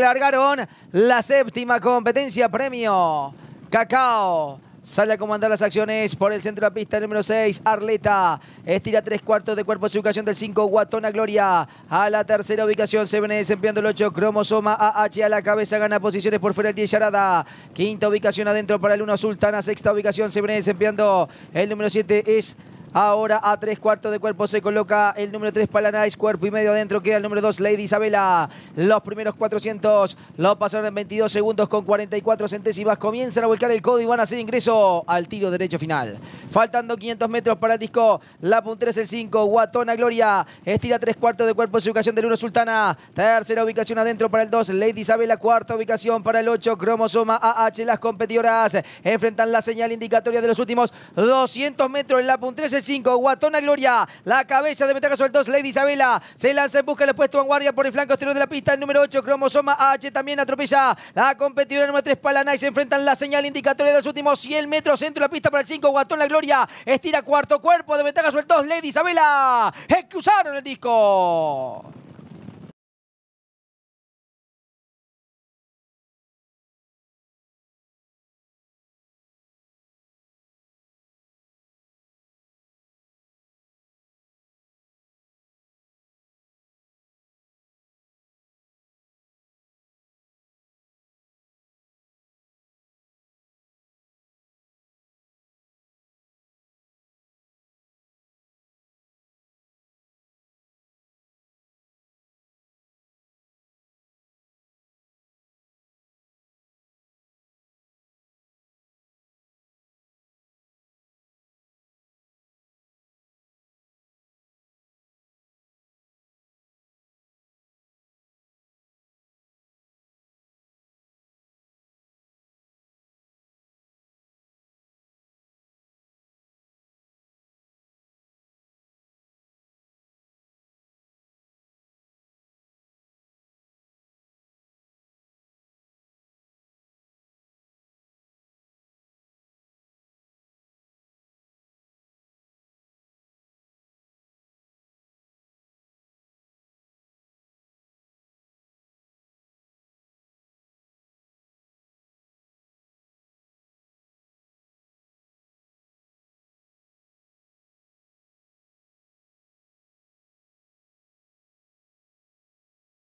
Largaron la séptima competencia premio. Cacao. Sale a comandar las acciones por el centro de la pista, número 6, Arleta. Estira tres cuartos de cuerpo su ubicación del 5, Guatona Gloria. A la tercera ubicación se viene desempeñando el 8, Cromosoma AH. A la cabeza gana posiciones por fuera el 10, Yarada. Quinta ubicación adentro para el 1, Sultana. Sexta ubicación se viene desempeñando el número 7, es... Ahora a tres cuartos de cuerpo se coloca el número 3 Nice. cuerpo y medio adentro queda el número dos, Lady Isabela. Los primeros 400 los pasaron en 22 segundos con 44 centésimas. Comienzan a volcar el codo y van a hacer ingreso al tiro derecho final. Faltando 500 metros para el disco. La puntera es el 5. Guatona Gloria estira tres cuartos de cuerpo su ubicación del 1 Sultana. Tercera ubicación adentro para el 2 Lady Isabela. Cuarta ubicación para el 8 Cromosoma AH. Las competidoras enfrentan la señal indicatoria de los últimos 200 metros. La puntera 5. Guatona Gloria. La cabeza de ventaja sobre Lady Isabela. Se lanza en busca el puesto vanguardia por el flanco exterior de la pista. El número 8. Cromosoma H también atropella. La competidora número 3. Palanay. Se enfrentan la señal indicatoria de los últimos 100 metros. Centro de la pista para el 5. Guatona Gloria. Estira cuarto cuerpo de ventaja sobre Lady Isabela. Excusaron el disco.